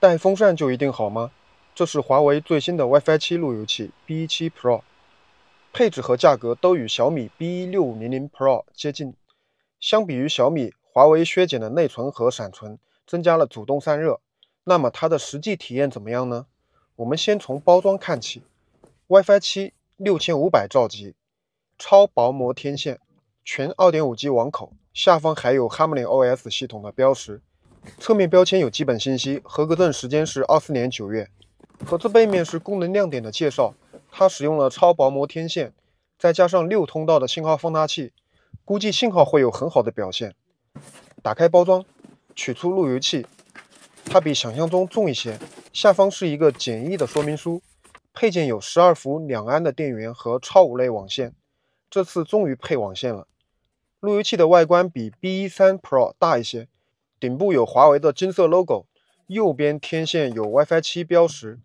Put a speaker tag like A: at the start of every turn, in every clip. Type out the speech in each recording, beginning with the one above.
A: 带风扇就一定好吗？这是华为最新的 WiFi 七路由器 B 七 Pro，配置和价格都与小米 B 六零零 Pro 接近。相比于小米，华为削减了内存和闪存，增加了主动散热。那么它的实际体验怎么样呢？我们先从包装看起。WiFi 七六千五百兆级，超薄膜天线，全二点五 G 网口，下方还有 HarmonyOS 系统的标识。侧面标签有基本信息，合格证时间是二四年九月。盒子背面是功能亮点的介绍，它使用了超薄膜天线，再加上六通道的信号放大器，估计信号会有很好的表现。打开包装，取出路由器，它比想象中重一些。下方是一个简易的说明书，配件有十二伏两安的电源和超五类网线。这次终于配网线了。路由器的外观比 B13 Pro 大一些。顶部有华为的金色 logo，右边天线有 WiFi 7标识，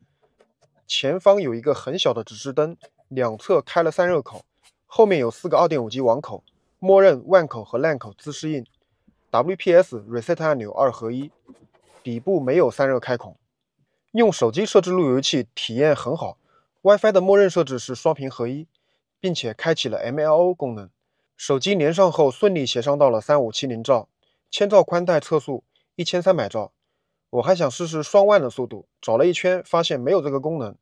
A: 前方有一个很小的指示灯，两侧开了散热口，后面有四个 2.5G 网口，默认万口和 lan 口自适应，WPS reset 按钮二合一，底部没有散热开孔。用手机设置路由器体验很好，WiFi 的默认设置是双频合一，并且开启了 MLO 功能，手机连上后顺利协商到了三五七零兆，千兆宽带测速一千三百兆，我还想试试双万的速度，找了一圈发现没有这个功能，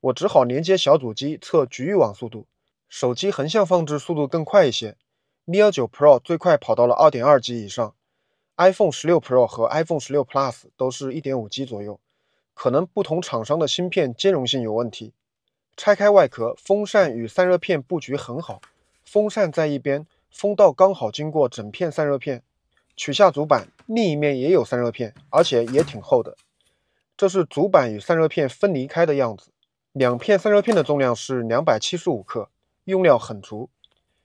A: 我只好连接小组机测局域网速度。手机横向放置速度更快一些 m i o 9 Pro 最快跑到了二点二 G 以上，iPhone 十六 Pro 和 iPhone 十六 Plus 都是一点五 G 左右，可能不同厂商的芯片兼容性有问题。拆开外壳，风扇与散热片布局很好，风扇在一边，风道刚好经过整片散热片。取下主板，另一面也有散热片，而且也挺厚的。这是主板与散热片分离开的样子。两片散热片的重量是两百七十五克，用料很足。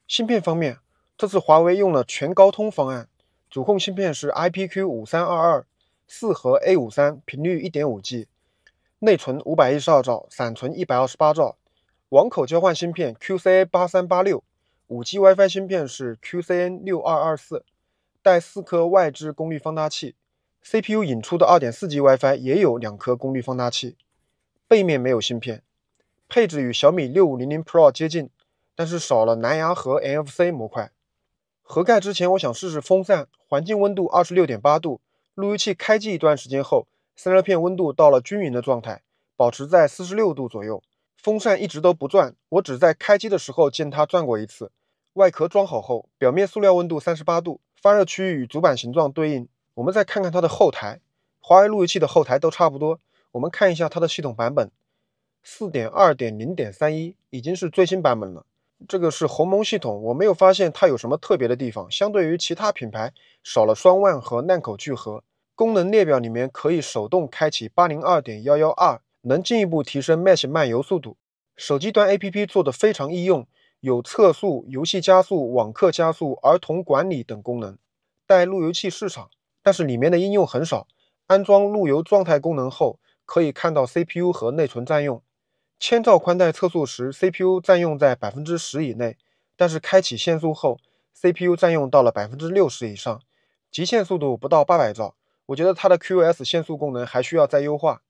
A: 芯片方面，这次华为用了全高通方案，主控芯片是 IPQ 五三二二，四核 A 五三，频率一点五 G，内存五百一十二兆，闪存一百二十八兆，网口交换芯片 QCA 八三八六，五 G WiFi 芯片是 QCN 六二二四。带四颗外置功率放大器，CPU 引出的二点四 G WiFi 也有两颗功率放大器，背面没有芯片，配置与小米六五零零 Pro 接近，但是少了蓝牙和 NFC 模块。合盖之前，我想试试风扇，环境温度二十六点八度，路由器开机一段时间后，散热片温度到了均匀的状态，保持在四十六度左右，风扇一直都不转，我只在开机的时候见它转过一次。外壳装好后，表面塑料温度三十八度。发热区域与主板形状对应。我们再看看它的后台，华为路由器的后台都差不多。我们看一下它的系统版本，四点二点零点三一，已经是最新版本了。这个是鸿蒙系统，我没有发现它有什么特别的地方。相对于其他品牌，少了双万和烂口聚合功能列表里面可以手动开启八零二点幺幺二，能进一步提升 Mesh 漫游速度。手机端 APP 做的非常易用。有测速、游戏加速、网课加速、儿童管理等功能。带路由器市场，但是里面的应用很少。安装路由状态功能后，可以看到 CPU 和内存占用。千兆宽带测速时，CPU 占用在百分之十以内，但是开启限速后，CPU 占用到了百分之六十以上，极限速度不到八百兆。我觉得它的 QoS 限速功能还需要再优化。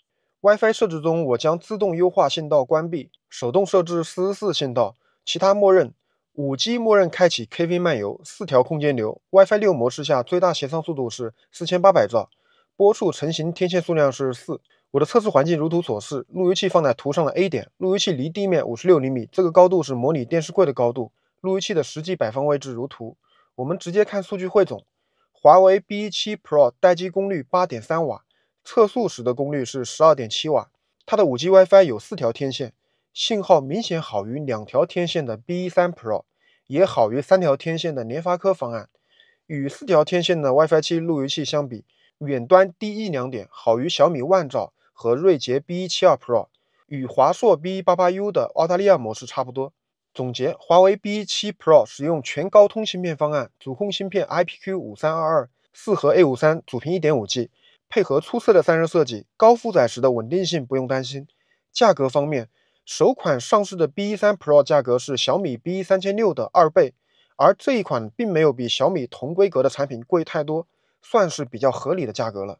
A: WiFi 设置中，我将自动优化信道关闭，手动设置四十四信道。其他默认，五 G 默认开启 K V 漫游，四条空间流，WiFi 六模式下最大协商速度是四千八百兆，波处成型天线数量是四。我的测试环境如图所示，路由器放在图上的 A 点，路由器离地面五十六厘米，这个高度是模拟电视柜的高度。路由器的实际摆放位置如图。我们直接看数据汇总，华为 B 七 Pro 待机功率八点三瓦，测速时的功率是十二点七瓦。它的五 G WiFi 有四条天线。信号明显好于两条天线的 B13 Pro，也好于三条天线的联发科方案。与四条天线的 WiFi 7路由器相比，远端低一两点好于小米万兆和锐捷 B172 Pro，与华硕 B188U 的澳大利亚模式差不多。总结：华为 B17 Pro 使用全高通芯片方案，主控芯片 IPQ5322 四核 A53，主频一点五 G，配合出色的散热设计，高负载时的稳定性不用担心。价格方面。首款上市的 B13 Pro 价格是小米 b 1 3 0的二倍，而这一款并没有比小米同规格的产品贵太多，算是比较合理的价格了。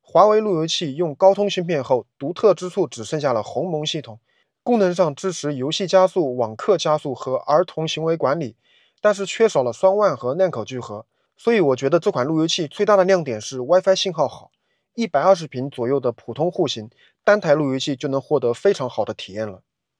A: 华为路由器用高通芯片后，独特之处只剩下了鸿蒙系统，功能上支持游戏加速、网课加速和儿童行为管理，但是缺少了双万和量口聚合。所以我觉得这款路由器最大的亮点是 WiFi 信号好，一百二十平左右的普通户型。单台路由器就能获得非常好的体验了。